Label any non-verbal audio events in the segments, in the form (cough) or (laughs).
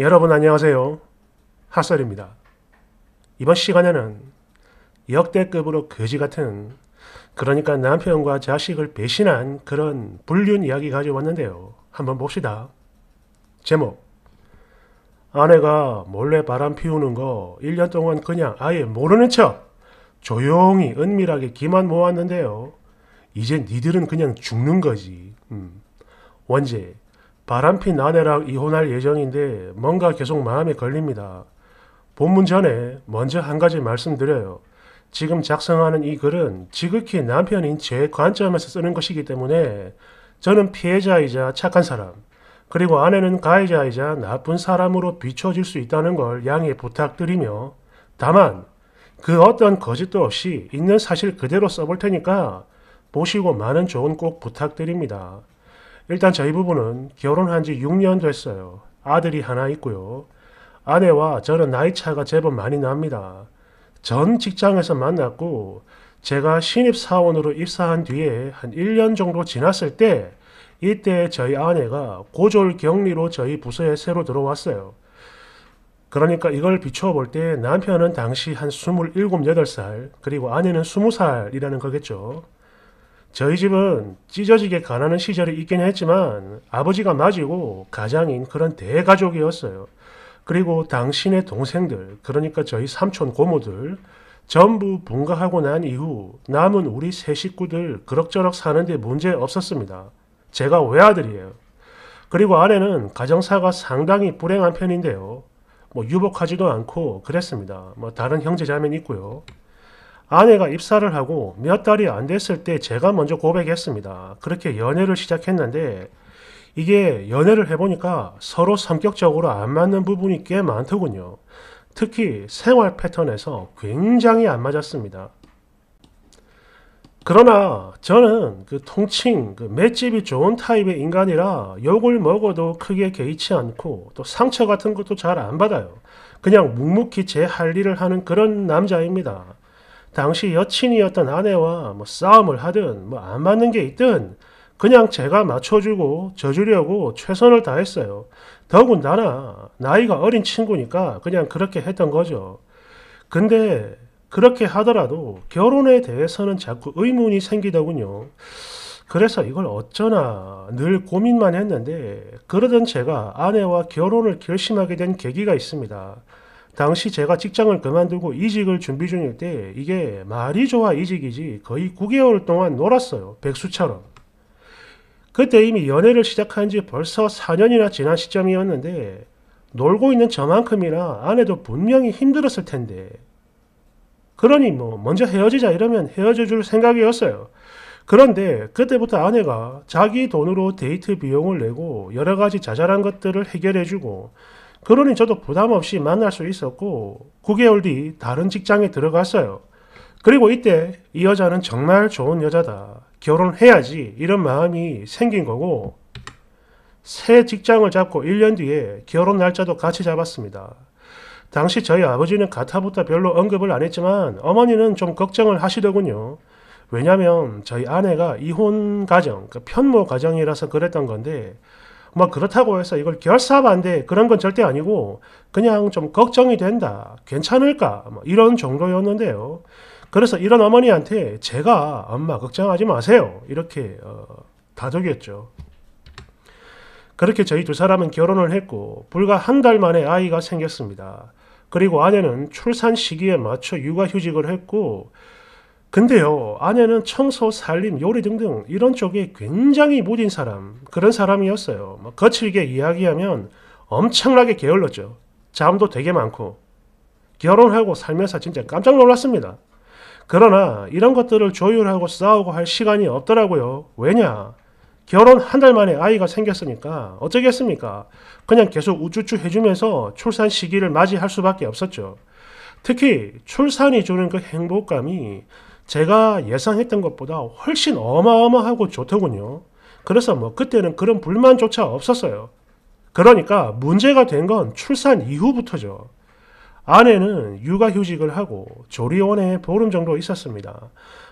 여러분 안녕하세요. 핫설입니다. 이번 시간에는 역대급으로 거지 같은 그러니까 남편과 자식을 배신한 그런 불륜 이야기 가져왔는데요. 한번 봅시다. 제목 아내가 몰래 바람 피우는 거 1년 동안 그냥 아예 모르는 척 조용히 은밀하게 기만 모았는데요. 이제 니들은 그냥 죽는 거지. 음. 원제 바람핀 아내랑 이혼할 예정인데 뭔가 계속 마음에 걸립니다. 본문 전에 먼저 한 가지 말씀드려요. 지금 작성하는 이 글은 지극히 남편인 제 관점에서 쓰는 것이기 때문에 저는 피해자이자 착한 사람, 그리고 아내는 가해자이자 나쁜 사람으로 비춰질 수 있다는 걸 양해 부탁드리며 다만 그 어떤 거짓도 없이 있는 사실 그대로 써볼 테니까 보시고 많은 조언 꼭 부탁드립니다. 일단 저희 부부는 결혼한 지 6년 됐어요. 아들이 하나 있고요. 아내와 저는 나이 차가 제법 많이 납니다. 전 직장에서 만났고 제가 신입사원으로 입사한 뒤에 한 1년 정도 지났을 때 이때 저희 아내가 고졸 격리로 저희 부서에 새로 들어왔어요. 그러니까 이걸 비추어 볼 때 남편은 당시 한 27, 8살 그리고 아내는 20살이라는 거겠죠. 저희 집은 찢어지게 가난한 시절이 있긴 했지만 아버지가 맞이고 가장인 그런 대가족이었어요. 그리고 당신의 동생들, 그러니까 저희 삼촌 고모들 전부 분가하고 난 이후 남은 우리 세 식구들 그럭저럭 사는데 문제 없었습니다. 제가 외아들이에요. 그리고 아내는 가정사가 상당히 불행한 편인데요. 뭐 유복하지도 않고 그랬습니다. 뭐 다른 형제자매는 있고요. 아내가 입사를 하고 몇 달이 안 됐을 때 제가 먼저 고백했습니다. 그렇게 연애를 시작했는데 이게 연애를 해보니까 서로 성격적으로 안 맞는 부분이 꽤 많더군요. 특히 생활 패턴에서 굉장히 안 맞았습니다. 그러나 저는 그 통칭, 그 맷집이 좋은 타입의 인간이라 욕을 먹어도 크게 개의치 않고 또 상처 같은 것도 잘 안 받아요. 그냥 묵묵히 제 할 일을 하는 그런 남자입니다. 당시 여친이었던 아내와 뭐 싸움을 하든 뭐 안 맞는 게 있든 그냥 제가 맞춰주고 져주려고 최선을 다했어요. 더군다나 나이가 어린 친구니까 그냥 그렇게 했던 거죠. 근데 그렇게 하더라도 결혼에 대해서는 자꾸 의문이 생기더군요. 그래서 이걸 어쩌나 늘 고민만 했는데 그러던 제가 아내와 결혼을 결심하게 된 계기가 있습니다. 당시 제가 직장을 그만두고 이직을 준비 중일 때 이게 말이 좋아 이직이지 거의 9개월 동안 놀았어요. 백수처럼. 그때 이미 연애를 시작한 지 벌써 4년이나 지난 시점이었는데 놀고 있는 저만큼이나 아내도 분명히 힘들었을 텐데 그러니 뭐 먼저 헤어지자 이러면 헤어져 줄 생각이었어요. 그런데 그때부터 아내가 자기 돈으로 데이트 비용을 내고 여러 가지 자잘한 것들을 해결해주고 그러니 저도 부담 없이 만날 수 있었고 9개월 뒤 다른 직장에 들어갔어요. 그리고 이때 이 여자는 정말 좋은 여자다. 결혼해야지 이런 마음이 생긴 거고 새 직장을 잡고 1년 뒤에 결혼 날짜도 같이 잡았습니다. 당시 저희 아버지는 가타부터 별로 언급을 안 했지만 어머니는 좀 걱정을 하시더군요. 왜냐면 저희 아내가 이혼 가정, 그러니까 편모 가정이라서 그랬던 건데 뭐 그렇다고 해서 이걸 결사반대 그런 건 절대 아니고 그냥 좀 걱정이 된다. 괜찮을까? 뭐 이런 정도였는데요. 그래서 이런 어머니한테 제가 엄마 걱정하지 마세요. 이렇게 어, 다독였죠. 그렇게 저희 두 사람은 결혼을 했고 불과 한 달 만에 아이가 생겼습니다. 그리고 아내는 출산 시기에 맞춰 육아휴직을 했고 근데요, 아내는 청소, 살림, 요리 등등 이런 쪽에 굉장히 무딘 사람, 그런 사람이었어요. 뭐 거칠게 이야기하면 엄청나게 게을렀죠. 잠도 되게 많고. 결혼하고 살면서 진짜 깜짝 놀랐습니다. 그러나 이런 것들을 조율하고 싸우고 할 시간이 없더라고요. 왜냐? 결혼 한 달 만에 아이가 생겼으니까 어쩌겠습니까? 그냥 계속 우쭈쭈 해주면서 출산 시기를 맞이할 수밖에 없었죠. 특히 출산이 주는 그 행복감이 제가 예상했던 것보다 훨씬 어마어마하고 좋더군요. 그래서 뭐 그때는 그런 불만조차 없었어요. 그러니까 문제가 된 건 출산 이후부터죠. 아내는 육아휴직을 하고 조리원에 보름 정도 있었습니다.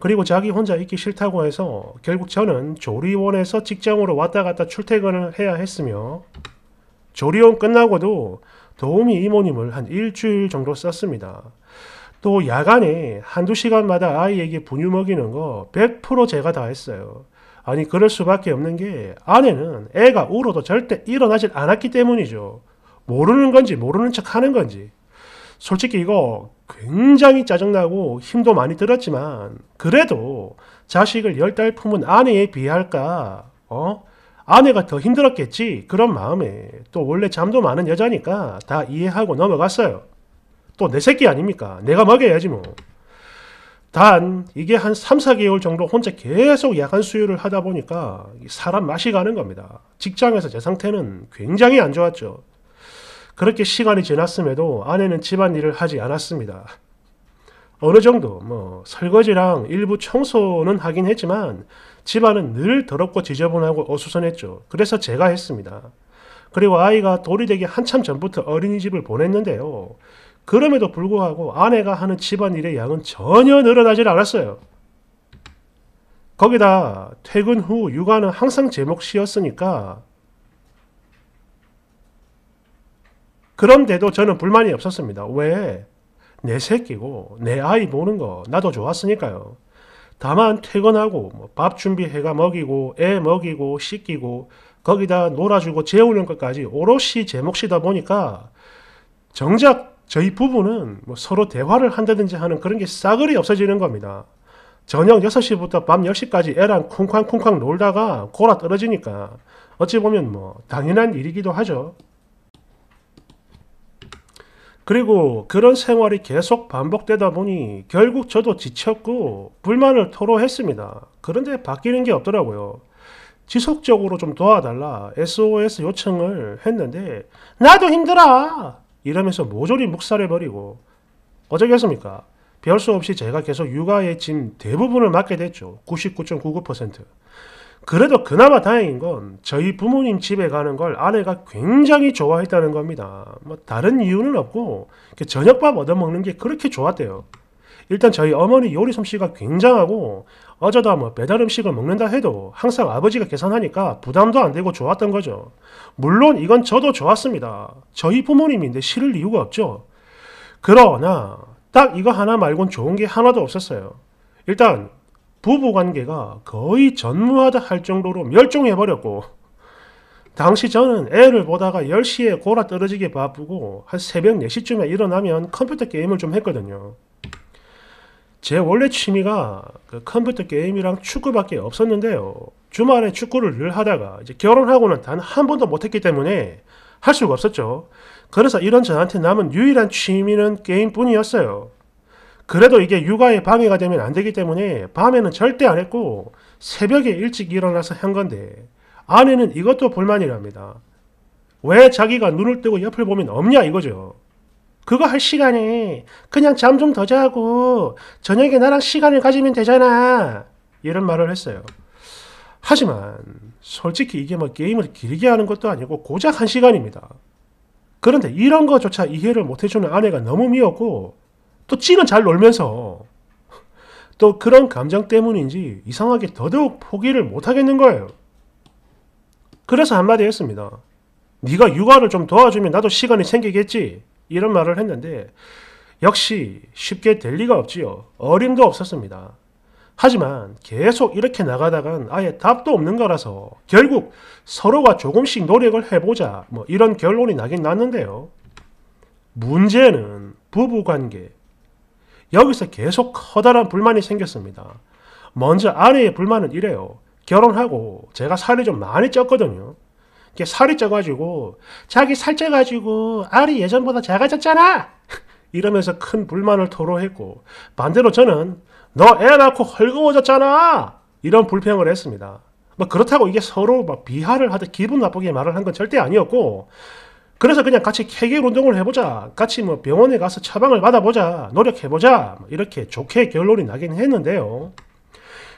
그리고 자기 혼자 있기 싫다고 해서 결국 저는 조리원에서 직장으로 왔다 갔다 출퇴근을 해야 했으며 조리원 끝나고도 도우미 이모님을 한 일주일 정도 썼습니다. 또 야간에 한두 시간마다 아이에게 분유 먹이는 거 100% 제가 다 했어요. 아니 그럴 수밖에 없는 게 아내는 애가 울어도 절대 일어나질 않았기 때문이죠. 모르는 건지 모르는 척 하는 건지. 솔직히 이거 굉장히 짜증나고 힘도 많이 들었지만 그래도 자식을 열 달 품은 아내에 비할까? 어? 아내가 더 힘들었겠지 그런 마음에 또 원래 잠도 많은 여자니까 다 이해하고 넘어갔어요. 또내 새끼 아닙니까? 내가 먹여야지 뭐. 단 이게 한 3, 4개월 정도 혼자 계속 야간 수유를 하다 보니까 사람 맛이 가는 겁니다. 직장에서 제 상태는 굉장히 안 좋았죠. 그렇게 시간이 지났음에도 아내는 집안일을 하지 않았습니다. 어느 정도 뭐 설거지랑 일부 청소는 하긴 했지만 집안은 늘 더럽고 지저분하고 어수선했죠. 그래서 제가 했습니다. 그리고 아이가 돌이 되기 한참 전부터 어린이집을 보냈는데요. 그럼에도 불구하고 아내가 하는 집안일의 양은 전혀 늘어나질 않았어요. 거기다 퇴근 후 육아는 항상 제 몫이었으니까 그런데도 저는 불만이 없었습니다. 왜? 내 새끼고 내 아이 보는 거 나도 좋았으니까요. 다만 퇴근하고 뭐 밥 준비해가 먹이고 애 먹이고 씻기고 거기다 놀아주고 재우는 것까지 오롯이 제 몫이다 보니까 정작 저희 부부는 뭐 서로 대화를 한다든지 하는 그런 게 싸그리 없어지는 겁니다. 저녁 6시부터 밤 10시까지 애랑 쿵쾅쿵쾅 놀다가 골아 떨어지니까 어찌 보면 뭐 당연한 일이기도 하죠. 그리고 그런 생활이 계속 반복되다 보니 결국 저도 지쳤고 불만을 토로했습니다. 그런데 바뀌는 게 없더라고요. 지속적으로 좀 도와달라 SOS 요청을 했는데 나도 힘들어! 이러면서 모조리 묵살해버리고 어쩌겠습니까? 별수 없이 제가 계속 육아에짐 대부분을 맡게 됐죠. 99.99%. 그래도 그나마 다행인 건 저희 부모님 집에 가는 걸 아내가 굉장히 좋아했다는 겁니다. 뭐 다른 이유는 없고 그 저녁밥 얻어먹는 게 그렇게 좋았대요. 일단 저희 어머니 요리 솜씨가 굉장하고 어쩌다 뭐 배달 음식을 먹는다 해도 항상 아버지가 계산하니까 부담도 안 되고 좋았던 거죠. 물론 이건 저도 좋았습니다. 저희 부모님인데 싫을 이유가 없죠. 그러나 딱 이거 하나 말곤 좋은 게 하나도 없었어요. 일단 부부관계가 거의 전무하다 할 정도로 멸종해버렸고 당시 저는 애를 보다가 10시에 골아 떨어지게 바쁘고 한 새벽 4시쯤에 일어나면 컴퓨터 게임을 좀 했거든요. 제 원래 취미가 그 컴퓨터 게임이랑 축구밖에 없었는데요. 주말에 축구를 늘 하다가 이제 결혼하고는 단 한 번도 못했기 때문에 할 수가 없었죠. 그래서 이런 저한테 남은 유일한 취미는 게임뿐이었어요. 그래도 이게 육아에 방해가 되면 안 되기 때문에 밤에는 절대 안 했고 새벽에 일찍 일어나서 한 건데 아내는 이것도 불만이랍니다. 왜 자기가 눈을 뜨고 옆을 보면 없냐 이거죠. 그거 할 시간에 그냥 잠 좀 더 자고 저녁에 나랑 시간을 가지면 되잖아. 이런 말을 했어요. 하지만 솔직히 이게 뭐 게임을 길게 하는 것도 아니고 고작 한 시간입니다. 그런데 이런 것조차 이해를 못 해주는 아내가 너무 미웠고 또 찌는 잘 놀면서 또 그런 감정 때문인지 이상하게 더더욱 포기를 못 하겠는 거예요. 그래서 한마디 했습니다. 네가 육아를 좀 도와주면 나도 시간이 생기겠지. 이런 말을 했는데 역시 쉽게 될 리가 없지요. 어림도 없었습니다. 하지만 계속 이렇게 나가다간 아예 답도 없는 거라서 결국 서로가 조금씩 노력을 해보자 뭐 이런 결론이 나긴 났는데요. 문제는 부부관계. 여기서 계속 커다란 불만이 생겼습니다. 먼저 아내의 불만은 이래요. 결혼하고 제가 살이 좀 많이 쪘거든요. 이게 살이 쪄가지고 자기 살쪄가지고 알이 예전보다 작아졌잖아 (laughs) 이러면서 큰 불만을 토로했고 반대로 저는 너 애 낳고 헐거워졌잖아 이런 불평을 했습니다 막 뭐 그렇다고 이게 서로 막 비하를 하듯 기분 나쁘게 말을 한 건 절대 아니었고 그래서 그냥 같이 케겔 운동을 해보자 같이 뭐 병원에 가서 처방을 받아보자 노력해보자 뭐 이렇게 좋게 결론이 나긴 했는데요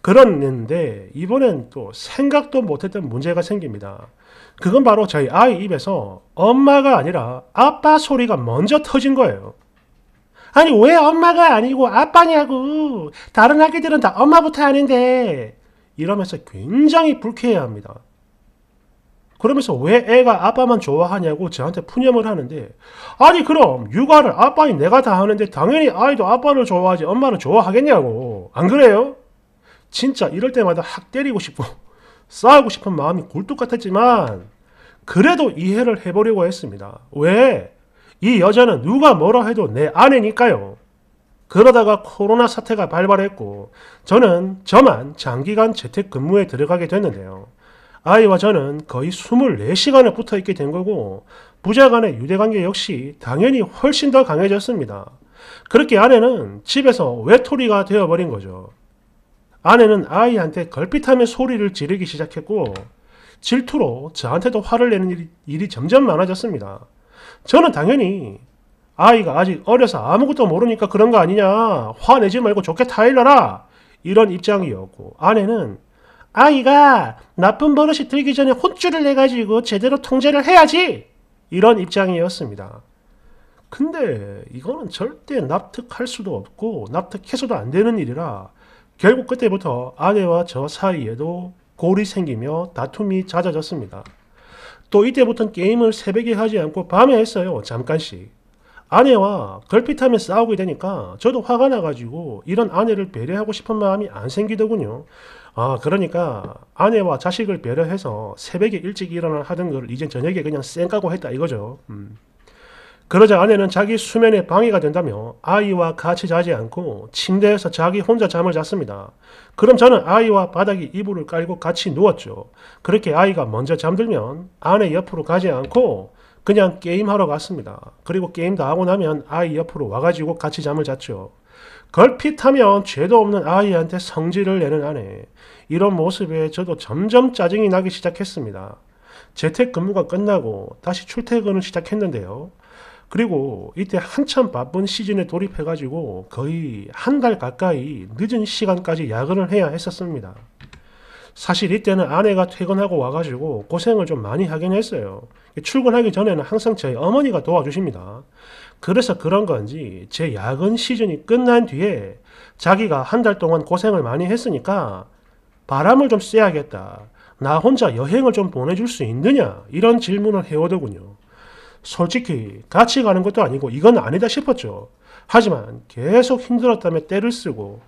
그런데 이번엔 또 생각도 못했던 문제가 생깁니다 그건 바로 저희 아이 입에서 엄마가 아니라 아빠 소리가 먼저 터진 거예요. 아니 왜 엄마가 아니고 아빠냐고 다른 아기들은 다 엄마부터 하는데 이러면서 굉장히 불쾌해합니다. 그러면서 왜 애가 아빠만 좋아하냐고 저한테 푸념을 하는데 아니 그럼 육아를 아빠인 내가 다 하는데 당연히 아이도 아빠를 좋아하지 엄마를 좋아하겠냐고 안 그래요? 진짜 이럴 때마다 확 때리고 싶고 싸우고 싶은 마음이 굴뚝 같았지만 그래도 이해를 해보려고 했습니다. 왜? 이 여자는 누가 뭐라 해도 내 아내니까요. 그러다가 코로나 사태가 발발했고 저는 저만 장기간 재택근무에 들어가게 됐는데요. 아이와 저는 거의 24시간을 붙어 있게 된 거고 부자 간의 유대관계 역시 당연히 훨씬 더 강해졌습니다. 그렇게 아내는 집에서 외톨이가 되어버린 거죠. 아내는 아이한테 걸핏하며 소리를 지르기 시작했고 질투로 저한테도 화를 내는 일이, 일이 점점 많아졌습니다. 저는 당연히 아이가 아직 어려서 아무것도 모르니까 그런 거 아니냐 화내지 말고 좋게 타일러라 이런 입장이었고 아내는 아이가 나쁜 버릇이 들기 전에 혼쭐을 내가지고 제대로 통제를 해야지 이런 입장이었습니다. 근데 이거는 절대 납득할 수도 없고 납득해서도 안 되는 일이라 결국 그때부터 아내와 저 사이에도 골이 생기며 다툼이 잦아졌습니다. 또 이때부터는 게임을 새벽에 하지 않고 밤에 했어요. 잠깐씩. 아내와 걸핏하면 싸우게 되니까 저도 화가 나가지고 이런 아내를 배려하고 싶은 마음이 안 생기더군요. 아 그러니까 아내와 자식을 배려해서 새벽에 일찍 일어나 하던 걸 이젠 저녁에 그냥 쌩 까고 했다 이거죠. 음. 그러자 아내는 자기 수면에 방해가 된다며 아이와 같이 자지 않고 침대에서 자기 혼자 잠을 잤습니다. 그럼 저는 아이와 바닥에 이불을 깔고 같이 누웠죠. 그렇게 아이가 먼저 잠들면 아내 옆으로 가지 않고 그냥 게임하러 갔습니다. 그리고 게임 다 하고 나면 아이 옆으로 와가지고 같이 잠을 잤죠. 걸핏하면 죄도 없는 아이한테 성질을 내는 아내. 이런 모습에 저도 점점 짜증이 나기 시작했습니다. 재택근무가 끝나고 다시 출퇴근을 시작했는데요. 그리고 이때 한참 바쁜 시즌에 돌입해가지고 거의 한 달 가까이 늦은 시간까지 야근을 해야 했었습니다. 사실 이때는 아내가 퇴근하고 와가지고 고생을 좀 많이 하긴 했어요. 출근하기 전에는 항상 저희 어머니가 도와주십니다. 그래서 그런 건지 제 야근 시즌이 끝난 뒤에 자기가 한 달 동안 고생을 많이 했으니까 바람을 좀 쐬야겠다. 나 혼자 여행을 좀 보내줄 수 있느냐? 이런 질문을 해오더군요. 솔직히 같이 가는 것도 아니고 이건 아니다 싶었죠. 하지만 계속 힘들었다며 때를 쓰고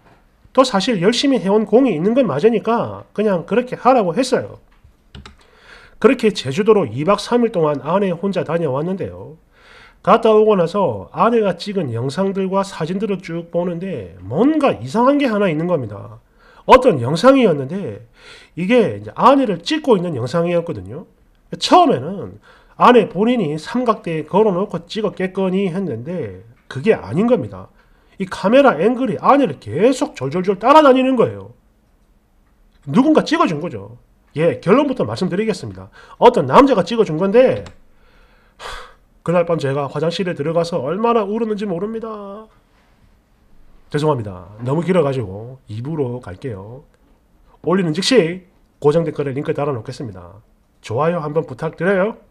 또 사실 열심히 해온 공이 있는 건 맞으니까 그냥 그렇게 하라고 했어요. 그렇게 제주도로 2박 3일 동안 아내 혼자 다녀왔는데요. 갔다 오고 나서 아내가 찍은 영상들과 사진들을 쭉 보는데 뭔가 이상한 게 하나 있는 겁니다. 어떤 영상이었는데 이게 아내를 찍고 있는 영상이었거든요. 처음에는 안에 본인이 삼각대에 걸어놓고 찍었겠거니 했는데 그게 아닌 겁니다. 이 카메라 앵글이 아내를 계속 졸졸졸 따라다니는 거예요. 누군가 찍어준 거죠. 예, 결론부터 말씀드리겠습니다. 어떤 남자가 찍어준 건데 그날 밤 제가 화장실에 들어가서 얼마나 울었는지 모릅니다. 죄송합니다. 너무 길어가지고 입으로 갈게요. 올리는 즉시 고정 댓글에 링크 달아놓겠습니다. 좋아요 한번 부탁드려요.